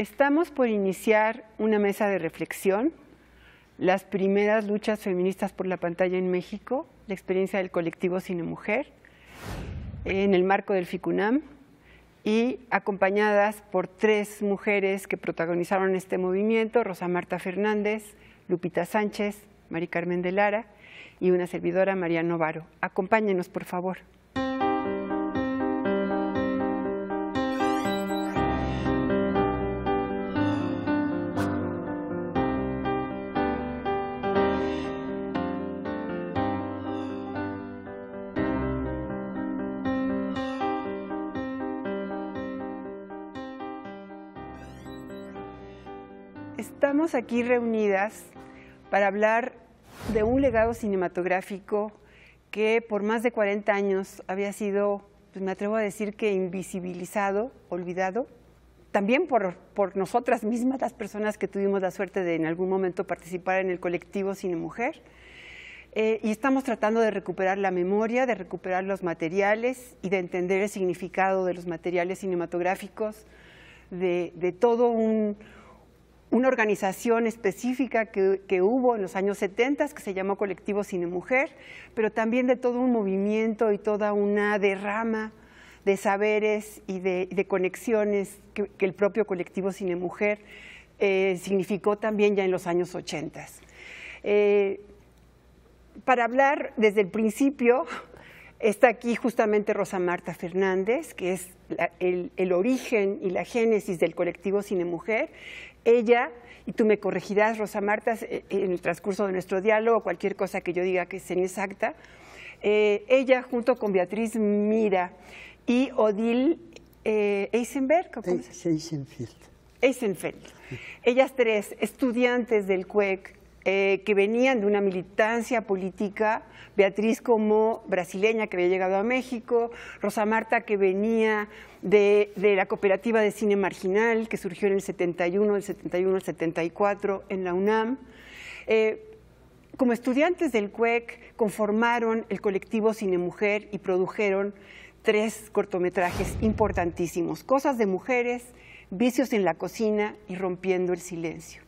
Estamos por iniciar una mesa de reflexión, las primeras luchas feministas por la pantalla en México, la experiencia del colectivo Cine Mujer, en el marco del FICUNAM, y acompañadas por tres mujeres que protagonizaron este movimiento, Rosa Marta Fernández, Lupita Sánchez, Mari Carmen de Lara y una servidora, María Novaro. Acompáñenos, por favor. estamos aquí reunidas para hablar de un legado cinematográfico que por más de 40 años había sido, pues, me atrevo a decir que invisibilizado, olvidado, también por, por nosotras mismas, las personas que tuvimos la suerte de en algún momento participar en el colectivo Cine Mujer. Eh, y estamos tratando de recuperar la memoria, de recuperar los materiales y de entender el significado de los materiales cinematográficos, de, de todo un, una organización específica que, hubo en los años 70 que se llamó Colectivo Cine Mujer, pero también de todo un movimiento y toda una derrama de saberes y de, conexiones que, el propio Colectivo Cine Mujer eh, significó también ya en los años 80. Eh, para hablar desde el principio Está aquí justamente Rosa Marta Fernández, que es el, origen y la génesis del colectivo Cine Mujer. Ella, y tú me corregirás, Rosa Marta, eh, en el transcurso de nuestro diálogo, cualquier cosa que yo diga que es inexacta, eh, ella junto con Beatriz Mira y Odil eh, Eisenberg, ¿cómo Eisenfeld. Eisenfeld. Ellas tres, estudiantes del CUEC, eh, que venían de una militancia política, Beatriz como brasileña que había llegado a México, Rosa Marta que venía de, la cooperativa de cine marginal que surgió en el 71, el 71 al 74 en la UNAM. Eh, como estudiantes del CUEC e conformaron el colectivo Cine Mujer y produjeron tres cortometrajes importantísimos, Cosas de Mujeres, Vicios en la Cocina y Rompiendo el Silencio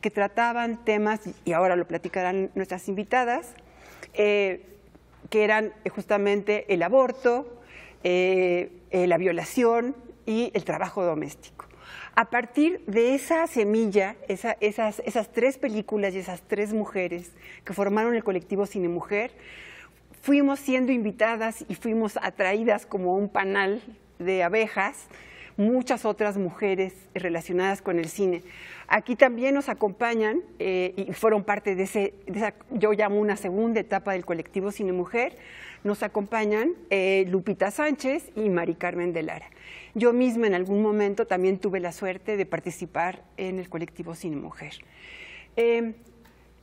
que trataban temas, y ahora lo platicarán nuestras invitadas, eh, que eran eh, justamente el aborto, eh, la violación y el trabajo doméstico. A partir de esa semilla, esas, esas tres películas y esas tres mujeres que formaron el colectivo Cine Mujer, fuimos siendo invitadas y fuimos atraídas como un panal de abejas muchas otras mujeres relacionadas con el cine. Aquí también nos acompañan eh, y fueron parte de, ese, esa, yo llamo una segunda etapa del colectivo Cine Mujer, nos acompañan eh, Lupita Sánchez y Mari Carmen de Lara. Yo misma en algún momento también tuve la suerte de participar en el colectivo Cine Mujer. Eh,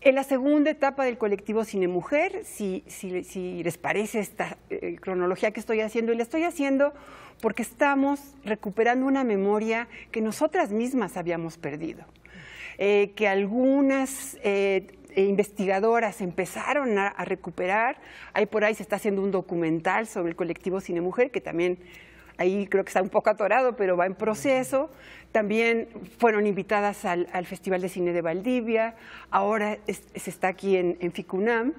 en la segunda etapa del colectivo Cine Mujer, si, les parece esta eh, cronología que estoy haciendo, y la estoy haciendo porque estamos recuperando una memoria que nosotras mismas habíamos perdido, eh, que algunas eh, investigadoras empezaron a, a recuperar. Ahí por ahí se está haciendo un documental sobre el colectivo Cine Mujer que también ahí creo que está un poco atorado, pero va en proceso. También fueron invitadas al, Festival de Cine de Valdivia, ahora se está aquí en, Ficunam.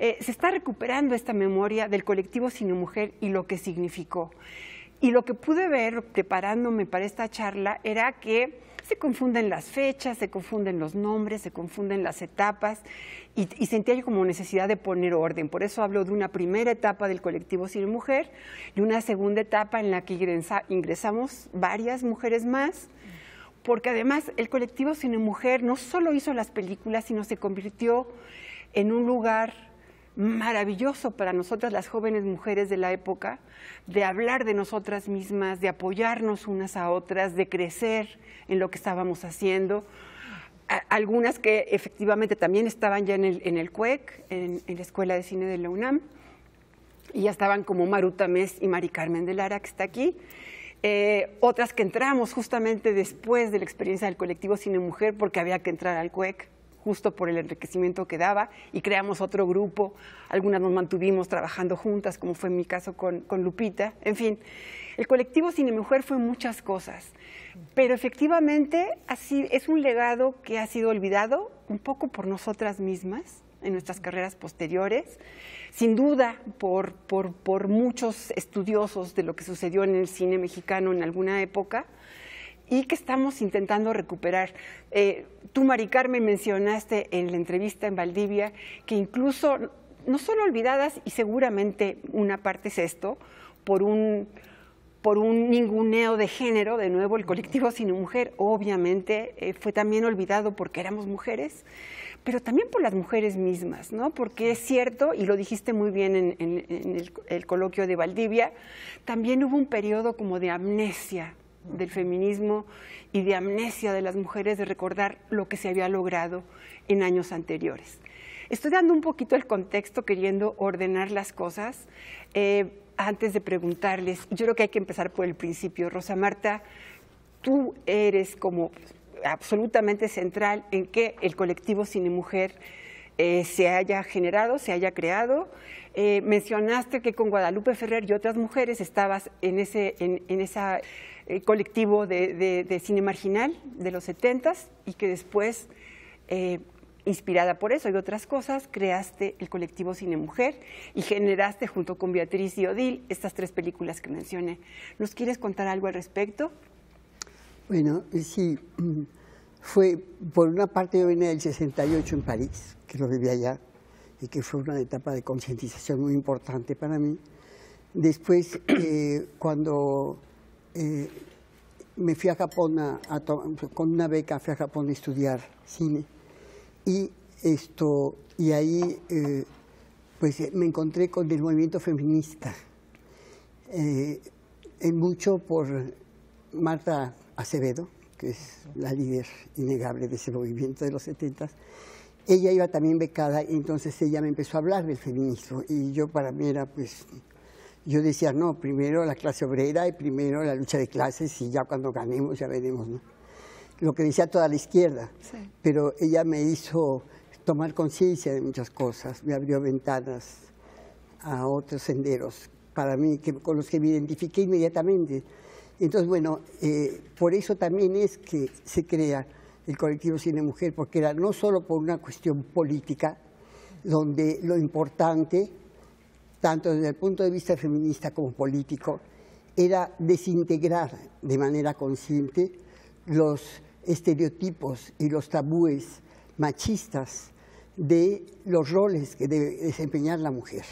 Eh, se está recuperando esta memoria del colectivo Cine Mujer y lo que significó. Y lo que pude ver preparándome para esta charla era que se confunden las fechas, se confunden los nombres, se confunden las etapas y, sentía yo como necesidad de poner orden. Por eso hablo de una primera etapa del colectivo Cine Mujer y una segunda etapa en la que ingresamos varias mujeres más porque además el colectivo Cine Mujer no solo hizo las películas, sino se convirtió en un lugar maravilloso para nosotras las jóvenes mujeres de la época, de hablar de nosotras mismas, de apoyarnos unas a otras, de crecer en lo que estábamos haciendo. algunas que efectivamente también estaban ya en el, en CUEC, en, la Escuela de Cine de la UNAM, y ya estaban como Maruta Mes y Mari Carmen de Lara, que está aquí. Eh, otras que entramos justamente después de la experiencia del colectivo Cine Mujer, porque había que entrar al CUEC justo por el enriquecimiento que daba y creamos otro grupo, algunas nos mantuvimos trabajando juntas, como fue en mi caso con, Lupita, en fin, el colectivo Cine Mujer fue muchas cosas, pero efectivamente así, es un legado que ha sido olvidado un poco por nosotras mismas en nuestras carreras posteriores, sin duda por muchos estudiosos de lo que sucedió en el cine mexicano en alguna época, y que estamos intentando recuperar. Eh, tú, Mari mencionaste en la entrevista en Valdivia que incluso no solo olvidadas, y seguramente una parte es esto, por un, por un ninguneo de género, de nuevo el colectivo sin mujer obviamente eh, fue también olvidado porque éramos mujeres, pero también por las mujeres mismas, ¿no? Porque es cierto, y lo dijiste muy bien en, el, coloquio de Valdivia, también hubo un periodo como de amnesia del feminismo y de amnesia de las mujeres de recordar lo que se había logrado en años anteriores. Estoy dando un poquito el contexto, queriendo ordenar las cosas. Eh, antes de preguntarles, yo creo que hay que empezar por el principio. Rosa Marta, tú eres como absolutamente central en que el colectivo Cine Mujer eh, se haya generado, se haya creado. Eh, mencionaste que con Guadalupe Ferrer y otras mujeres estabas en, ese, en esa eh, colectivo de, cine marginal de los setentas y que después, eh, inspirada por eso y otras cosas, creaste el colectivo Cine Mujer y generaste junto con Beatriz y Odil estas tres películas que mencioné. ¿Nos quieres contar algo al respecto? Bueno, eh, sí, fue, por una parte yo vine del 68 en París, que lo vivía allá, y que fue una etapa de concientización muy importante para mí. Después, cuando eh, me fui a Japón con una beca, fui a Japón a estudiar cine. Y, esto, y ahí eh, pues, me encontré con el movimiento feminista, eh, en mucho por Marta Acevedo, que es la líder innegable de ese movimiento de los 70 ella iba también becada y entonces ella me empezó a hablar del feminismo y yo para mí era pues yo decía, no, primero la clase obrera y primero la lucha de clases y ya cuando ganemos ya veremos, ¿no? Lo que decía toda la izquierda, pero ella me hizo tomar conciencia de muchas cosas, me abrió ventanas a otros senderos para mí, con los que me identifiqué inmediatamente. Entonces, bueno, eh, por eso también es que se crea el colectivo Cine Mujer, porque era no solo por una cuestión política, donde lo importante tanto desde el punto de vista feminista como político, era desintegrar de manera consciente los estereotipos y los tabúes machistas de los roles que debe desempeñar la mujer.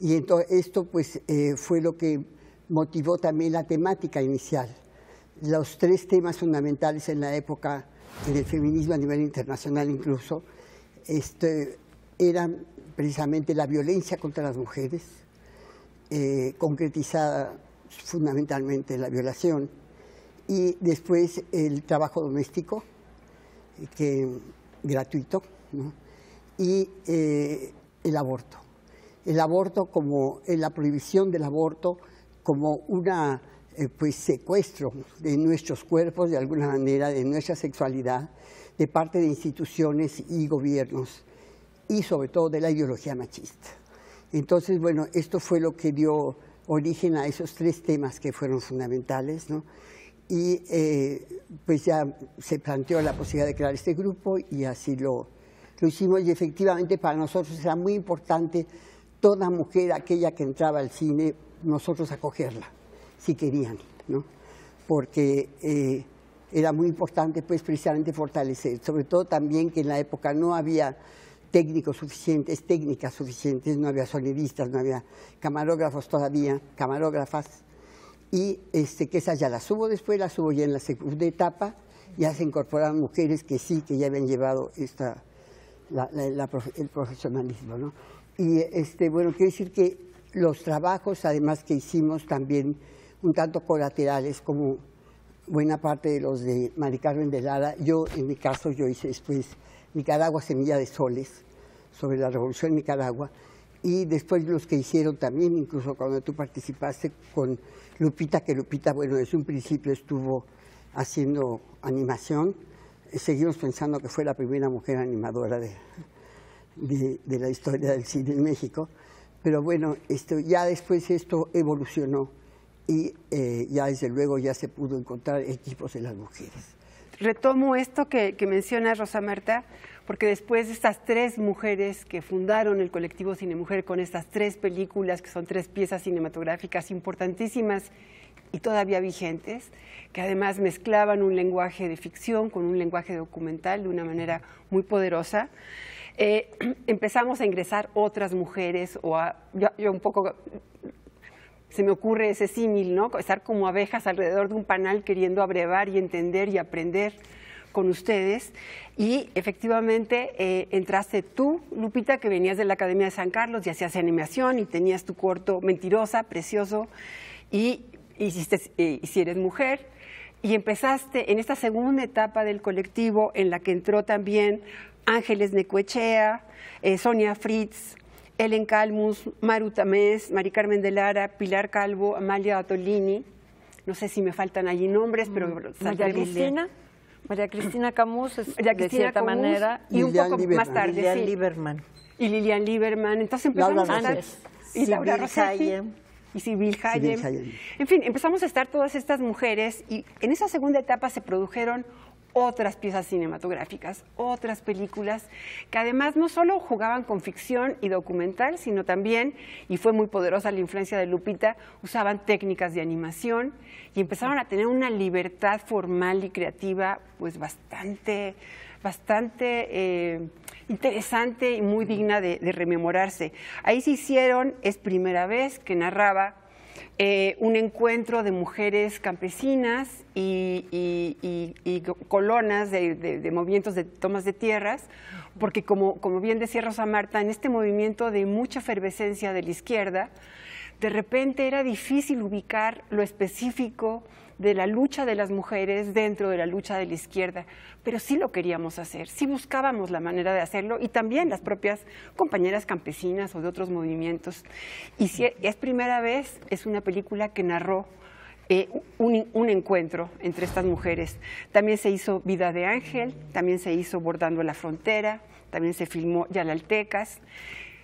Y esto pues, eh, fue lo que motivó también la temática inicial. Los tres temas fundamentales en la época del feminismo a nivel internacional incluso este, eran precisamente la violencia contra las mujeres, eh, concretizada fundamentalmente la violación, y después el trabajo doméstico, eh, que, gratuito, y eh, el aborto. El aborto como la prohibición del aborto como un pues, secuestro de nuestros cuerpos, de alguna manera, de nuestra sexualidad, de parte de instituciones y gobiernos y sobre todo de la ideología machista. Entonces, bueno, esto fue lo que dio origen a esos tres temas que fueron fundamentales, ¿no? Y eh, pues ya se planteó la posibilidad de crear este grupo y así lo, lo hicimos y efectivamente para nosotros era muy importante toda mujer, aquella que entraba al cine, nosotros acogerla, si querían, ¿no? Porque eh, era muy importante pues precisamente fortalecer, sobre todo también que en la época no había técnicos suficientes, técnicas suficientes, no había sonidistas, no había camarógrafos todavía, camarógrafas, y este, que esas ya las subo después, las subo ya en la segunda etapa, ya se incorporaron mujeres que sí, que ya habían llevado esta, el profesionalismo. Y este, bueno, quiero decir que los trabajos, además que hicimos también un tanto colaterales, como buena parte de los de Mari Carmen de Lara, yo en mi caso, yo hice después Nicaragua Semilla de Soles, sobre la revolución en Nicaragua, y después los que hicieron también, incluso cuando tú participaste con Lupita, que Lupita, bueno, desde un principio estuvo haciendo animación, eh, seguimos pensando que fue la primera mujer animadora de, la historia del cine en México, pero bueno, ya después esto evolucionó y eh, ya desde luego ya se pudo encontrar equipos de las mujeres retomo esto que, menciona Rosa Marta, porque después de estas tres mujeres que fundaron el colectivo Cine Mujer con estas tres películas, que son tres piezas cinematográficas importantísimas y todavía vigentes, que además mezclaban un lenguaje de ficción con un lenguaje documental de una manera muy poderosa, eh, empezamos a ingresar otras mujeres, o a, yo un poco se me ocurre ese símil, ¿no? Estar como abejas alrededor de un panal queriendo abrevar y entender y aprender con ustedes. Y efectivamente eh, entraste tú, Lupita, que venías de la Academia de San Carlos y hacías animación y tenías tu corto mentirosa, precioso, y hiciste, eh, si eres mujer, y empezaste en esta segunda etapa del colectivo en la que entró también Ángeles Necuechea, eh, Sonia Fritz, Ellen Calmus, Maru Tamés, Mari Carmen de Lara, Pilar Calvo, Amalia Atolini. No sé si me faltan allí nombres, pero... Mm, María Cristina. María Cristina Camus María Cristina de cierta manera. Y un poco más tarde. Lilian Lieberman. Y Lilian Lieberman. Entonces empezamos a Y Laura Rosati. Y Sibyl Hayem. En fin, empezamos a estar todas estas mujeres y en esa segunda etapa se produjeron otras piezas cinematográficas, otras películas, que además no solo jugaban con ficción y documental, sino también, y fue muy poderosa la influencia de Lupita, usaban técnicas de animación y empezaron a tener una libertad formal y creativa, pues bastante, bastante eh, interesante y muy digna de rememorarse. Ahí se hicieron, es primera vez que narraba eh, un encuentro de mujeres campesinas y, colonas de, movimientos de tomas de tierras, porque como, como bien decía Rosa Marta, en este movimiento de mucha efervescencia de la izquierda, de repente era difícil ubicar lo específico de la lucha de las mujeres dentro de la lucha de la izquierda, pero sí lo queríamos hacer, sí buscábamos la manera de hacerlo y también las propias compañeras campesinas o de otros movimientos. Y si es primera vez, es una película que narró eh, un, un, encuentro entre estas mujeres. También se hizo Vida de Ángel, también se hizo Bordando la Frontera, también se filmó Yalaltecas.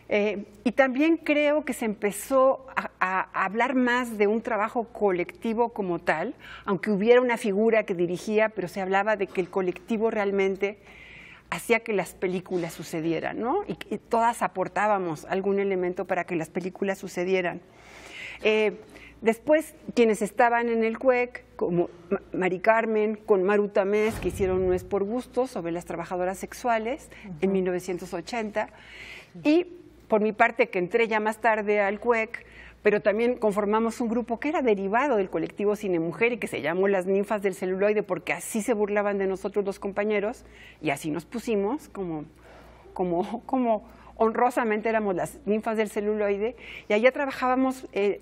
Eh, y también creo que se empezó a, hablar más de un trabajo colectivo como tal, aunque hubiera una figura que dirigía, pero se hablaba de que el colectivo realmente hacía que las películas sucedieran, ¿no? Y, que todas aportábamos algún elemento para que las películas sucedieran. Eh, después, quienes estaban en el CUEC, como Mari Carmen, con Maruta Tamés, que hicieron No es por gusto sobre las trabajadoras sexuales en 1980, y por mi parte, que entré ya más tarde al CUEC, e pero también conformamos un grupo que era derivado del colectivo Cine Mujer y que se llamó Las Ninfas del Celuloide, porque así se burlaban de nosotros los compañeros y así nos pusimos como, como, como honrosamente éramos las ninfas del celuloide, y allá trabajábamos eh,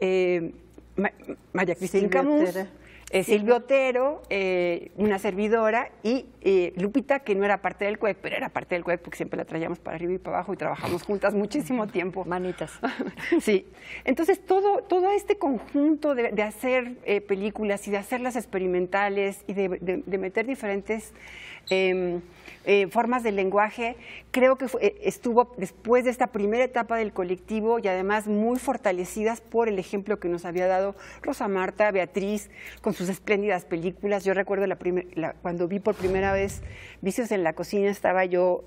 eh, María Cristina Camus, eh, Silvio Otero, eh, una servidora, y eh, Lupita, que no era parte del CUEC, pero era parte del CUEC porque siempre la traíamos para arriba y para abajo y trabajamos juntas muchísimo tiempo. Manitas. sí. Entonces, todo, todo este conjunto de, hacer películas y de hacerlas experimentales y de meter diferentes Em, eh, formas de lenguaje, creo que eh, estuvo después de esta primera etapa del colectivo y además muy fortalecidas por el ejemplo que nos había dado Rosa Marta, Beatriz, con sus espléndidas películas. Yo recuerdo la la, cuando vi por primera vez Vicios en la Cocina, estaba yo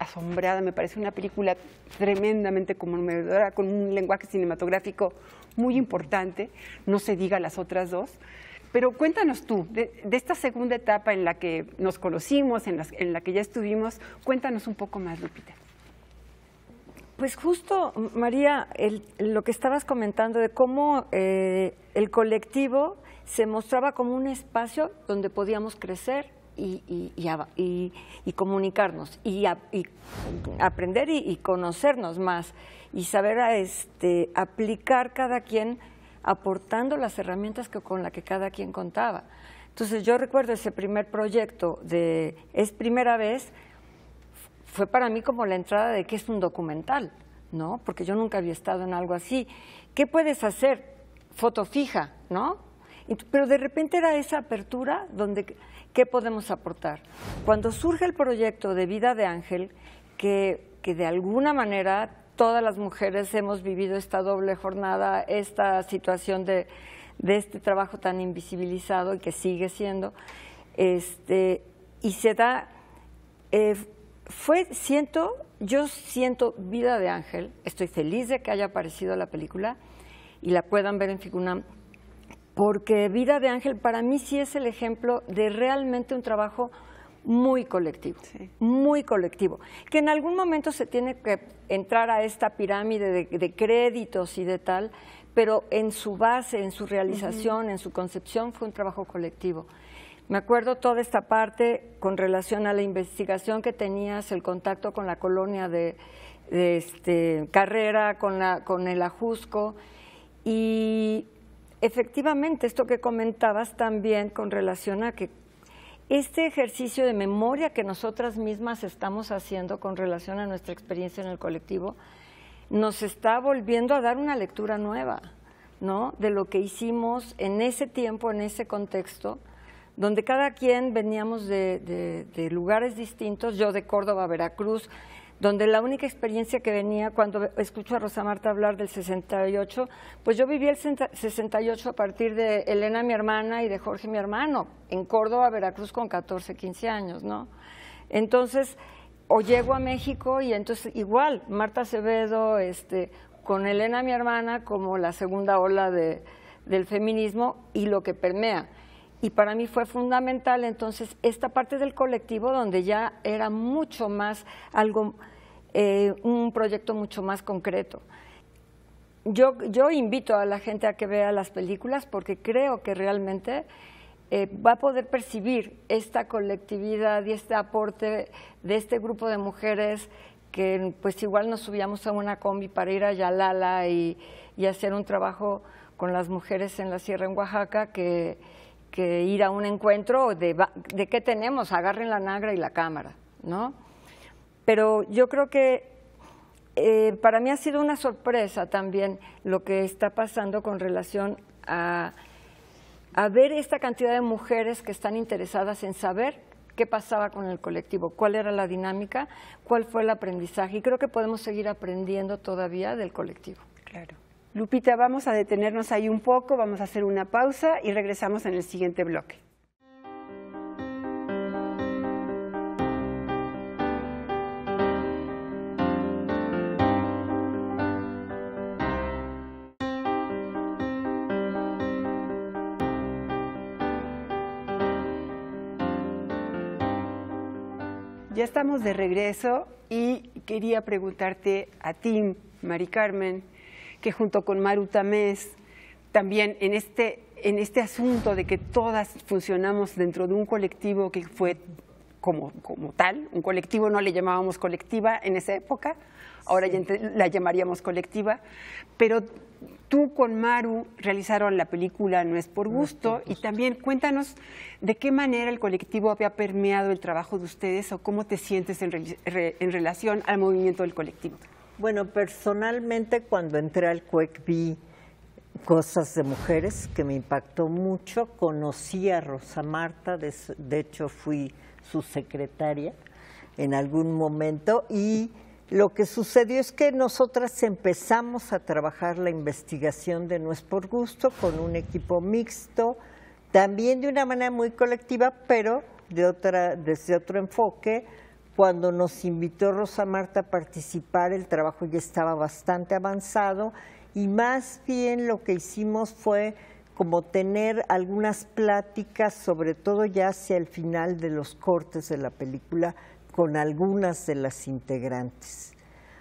asombrada, me parece una película tremendamente conmovedora, con un lenguaje cinematográfico muy importante, no se diga las otras dos. Pero cuéntanos tú, de, esta segunda etapa en la que nos conocimos, en, la que ya estuvimos, cuéntanos un poco más, Lupita. Pues justo, María, lo que estabas comentando de cómo eh, el colectivo se mostraba como un espacio donde podíamos crecer y, comunicarnos y, aprender y, conocernos más y saber este, aplicar cada quien aportando las herramientas que, con las que cada quien contaba. Entonces yo recuerdo ese primer proyecto de Es Primera Vez, fue para mí como la entrada de que es un documental, ¿no? Porque yo nunca había estado en algo así. ¿Qué puedes hacer? Foto fija, ¿no? Pero de repente era esa apertura donde qué podemos aportar. Cuando surge el proyecto de Vida de Ángel, que, que de alguna manera todas las mujeres hemos vivido esta doble jornada, esta situación de, este trabajo tan invisibilizado y que sigue siendo, este, y se da, eh, fue, siento, yo siento Vida de Ángel, estoy feliz de que haya aparecido la película y la puedan ver en Figunam, porque Vida de Ángel para mí sí es el ejemplo de realmente un trabajo muy colectivo, muy colectivo, que en algún momento se tiene que entrar a esta pirámide de, créditos y de tal, pero en su base, en su realización, en su concepción fue un trabajo colectivo. Me acuerdo toda esta parte con relación a la investigación que tenías, el contacto con la colonia de, este, Carrera, con, la, con el Ajusco. Y efectivamente, esto que comentabas también con relación a que este ejercicio de memoria que nosotras mismas estamos haciendo con relación a nuestra experiencia en el colectivo nos está volviendo a dar una lectura nueva, ¿no? De lo que hicimos en ese tiempo, en ese contexto, donde cada quien veníamos de, de lugares distintos, yo de Córdoba, Veracruz, donde la única experiencia que venía cuando escucho a Rosa Marta hablar del 68, pues yo viví el 68 a partir de Elena, mi hermana, y de Jorge, mi hermano, en Córdoba, Veracruz, con 14, 15 años, ¿no? Entonces, o llego a México y entonces igual, Marta Acevedo, este, con Elena, mi hermana, como la segunda ola del feminismo y lo que permea. Y para mí fue fundamental entonces esta parte del colectivo donde ya era mucho más algo, eh, un proyecto mucho más concreto. Yo, yo, invito a la gente a que vea las películas porque creo que realmente eh, va a poder percibir esta colectividad y este aporte de este grupo de mujeres que pues igual nos subíamos a una combi para ir a Yalala y, y hacer un trabajo con las mujeres en la sierra en Oaxaca que que ir a un encuentro de, de qué tenemos, agarren la nagra y la cámara, ¿no? Pero yo creo que eh, para mí ha sido una sorpresa también lo que está pasando con relación a, a ver esta cantidad de mujeres que están interesadas en saber qué pasaba con el colectivo, cuál era la dinámica, cuál fue el aprendizaje. Y creo que podemos seguir aprendiendo todavía del colectivo. Claro. Lupita, vamos a detenernos ahí un poco, vamos a hacer una pausa y regresamos en el siguiente bloque. Ya estamos de regreso y quería preguntarte a ti, Mari Carmen, que junto con Maru Tamés, también este, en este, asunto de que todas funcionamos dentro de un colectivo que fue como, tal, un colectivo no le llamábamos colectiva en esa época, ahora la llamaríamos colectiva, pero tú con Maru realizaron la película No es por gusto, y también cuéntanos de qué manera el colectivo había permeado el trabajo de ustedes o cómo te sientes en relación al movimiento del colectivo. Bueno, personalmente cuando entré al CUEC vi cosas de mujeres que me impactó mucho. Conocí a Rosa Marta, de, hecho fui su secretaria en algún momento y lo que sucedió es que nosotras empezamos a trabajar la investigación de No es por Gusto con un equipo mixto, también de una manera muy colectiva, pero de otra, desde otro enfoque cuando nos invitó Rosa Marta a participar, el trabajo ya estaba bastante avanzado y más bien lo que hicimos fue como tener algunas pláticas, sobre todo ya hacia el final de los cortes de la película, con algunas de las integrantes.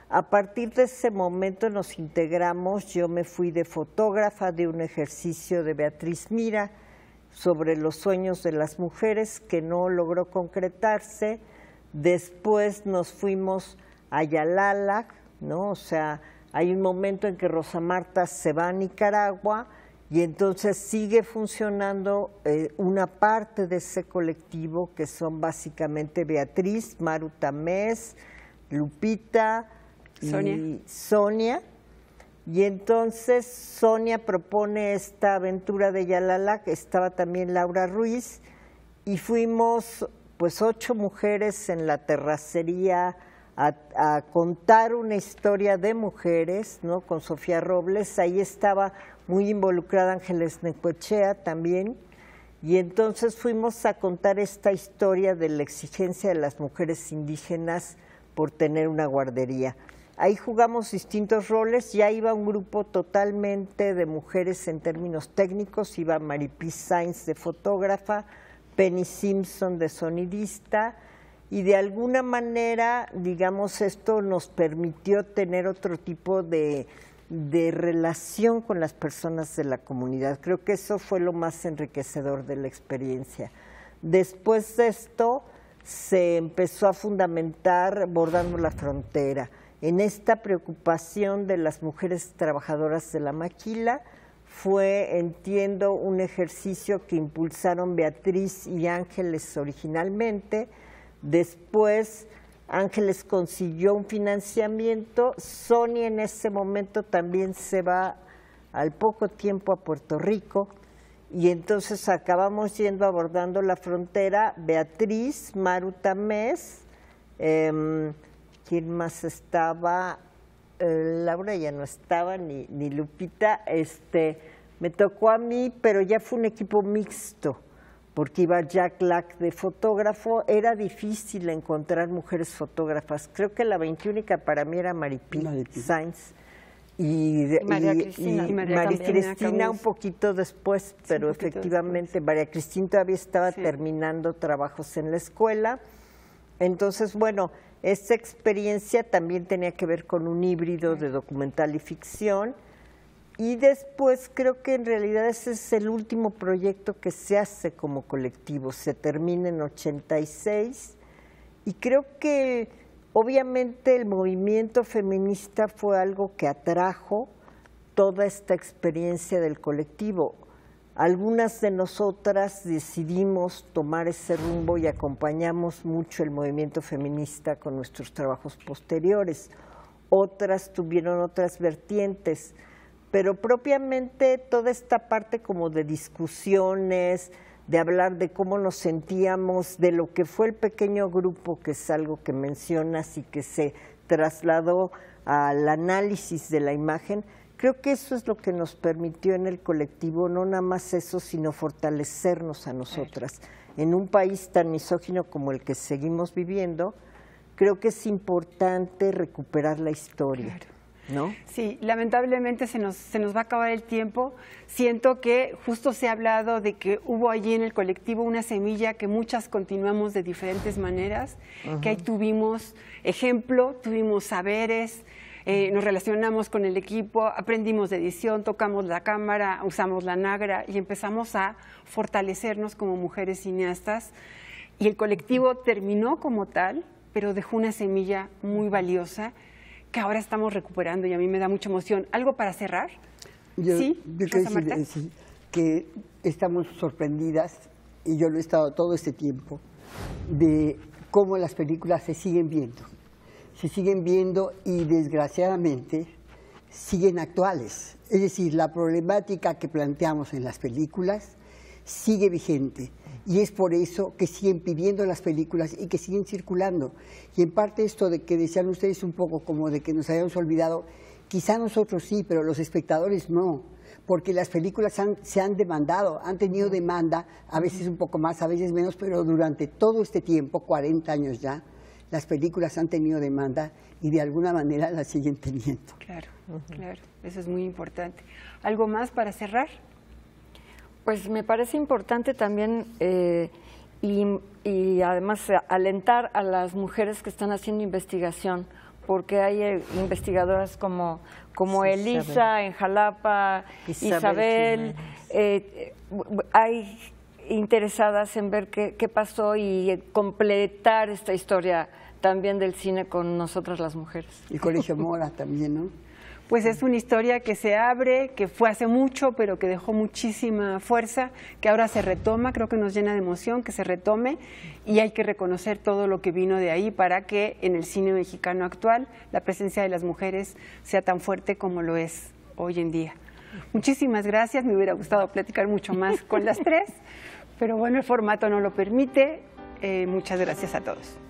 A partir de ese momento nos integramos, yo me fui de fotógrafa de un ejercicio de Beatriz Mira sobre los sueños de las mujeres que no logró concretarse. Después nos fuimos a Yalalac, ¿no? O sea, hay un momento en que Rosa Marta se va a Nicaragua y entonces sigue funcionando eh, una parte de ese colectivo que son básicamente Beatriz, Maru Tamés, Lupita y Sonia. Y entonces Sonia propone esta aventura de Yalala, estaba también Laura Ruiz, y fuimos pues ocho mujeres en la terracería a, contar una historia de mujeres, ¿no? Con Sofía Robles, ahí estaba muy involucrada Ángeles Necochea también, y entonces fuimos a contar esta historia de la exigencia de las mujeres indígenas por tener una guardería. Ahí jugamos distintos roles, ya iba un grupo totalmente de mujeres en términos técnicos, iba Maripí Sainz de fotógrafa, Penny Simpson de sonidista y de alguna manera, digamos, esto nos permitió tener otro tipo de, relación con las personas de la comunidad. Creo que eso fue lo más enriquecedor de la experiencia. Después de esto se empezó a fundamentar Bordando la Frontera, en esta preocupación de las mujeres trabajadoras de la maquila, fue, entiendo, un ejercicio que impulsaron Beatriz y Ángeles originalmente. Después Ángeles consiguió un financiamiento. Sony en ese momento también se va al poco tiempo a Puerto Rico. Y entonces acabamos yendo abordando la frontera Beatriz, Maruta Tamés, em, ¿quién más estaba? Laura ya no estaba, ni, ni Lupita, este, me tocó a mí, pero ya fue un equipo mixto, porque iba Jack Lack de fotógrafo, era difícil encontrar mujeres fotógrafas, creo que la veintiúnica para mí era Maripina Sainz, y, María Cristina, un poquito después, pero efectivamente María Cristina todavía estaba terminando trabajos en la escuela. Entonces, bueno, esa experiencia también tenía que ver con un híbrido de documental y ficción. Y después creo que en realidad ese es el último proyecto que se hace como colectivo. Se termina en 86 y creo que obviamente el movimiento feminista fue algo que atrajo toda esta experiencia del colectivo. Algunas de nosotras decidimos tomar ese rumbo y acompañamos mucho el movimiento feminista con nuestros trabajos posteriores. Otras tuvieron otras vertientes, pero propiamente toda esta parte como de discusiones, de hablar de cómo nos sentíamos, de lo que fue el pequeño grupo, que es algo que mencionas y que se trasladó al análisis de la imagen, Creo que eso es lo que nos permitió en el colectivo, no nada más eso, sino fortalecernos a nosotras. En un país tan misógino como el que seguimos viviendo, creo que es importante recuperar la historia. ¿No? Sí, lamentablemente se nos, se nos va a acabar el tiempo. Siento que justo se ha hablado de que hubo allí en el colectivo una semilla que muchas continuamos de diferentes maneras, que ahí tuvimos ejemplo, tuvimos saberes, eh, nos relacionamos con el equipo, aprendimos de edición, tocamos la cámara, usamos la nagra y empezamos a fortalecernos como mujeres cineastas. Y el colectivo terminó como tal, pero dejó una semilla muy valiosa que ahora estamos recuperando y a mí me da mucha emoción. ¿Algo para cerrar? Eh, sí, que estamos sorprendidas, y yo lo he estado todo este tiempo, de cómo las películas se siguen viendo se siguen viendo y desgraciadamente siguen actuales. Es decir, la problemática que planteamos en las películas sigue vigente y es por eso que siguen pidiendo las películas y que siguen circulando. Y en parte esto de que decían ustedes un poco como de que nos hayamos olvidado, quizá nosotros sí, pero los espectadores no, porque las películas se han demandado, han tenido demanda, a veces un poco más, a veces menos, pero durante todo este tiempo, 40 años ya, las películas han tenido demanda y de alguna manera la siguen teniendo. Claro, claro, eso es muy importante. ¿Algo más para cerrar? Pues me parece importante también eh, y, además alentar a las mujeres que están haciendo investigación, porque hay eh, investigadoras como, como Elisa en Jalapa, Isabel, eh, hay interesadas en ver qué, pasó y completar esta historia también del cine con nosotras las mujeres. Y Colegio Mora también, ¿no? Pues es una historia que se abre, que fue hace mucho, pero que dejó muchísima fuerza, que ahora se retoma, creo que nos llena de emoción que se retome y hay que reconocer todo lo que vino de ahí para que en el cine mexicano actual la presencia de las mujeres sea tan fuerte como lo es hoy en día. Muchísimas gracias, me hubiera gustado platicar mucho más con las tres. Pero bueno, el formato no lo permite. Eh, muchas gracias a todos.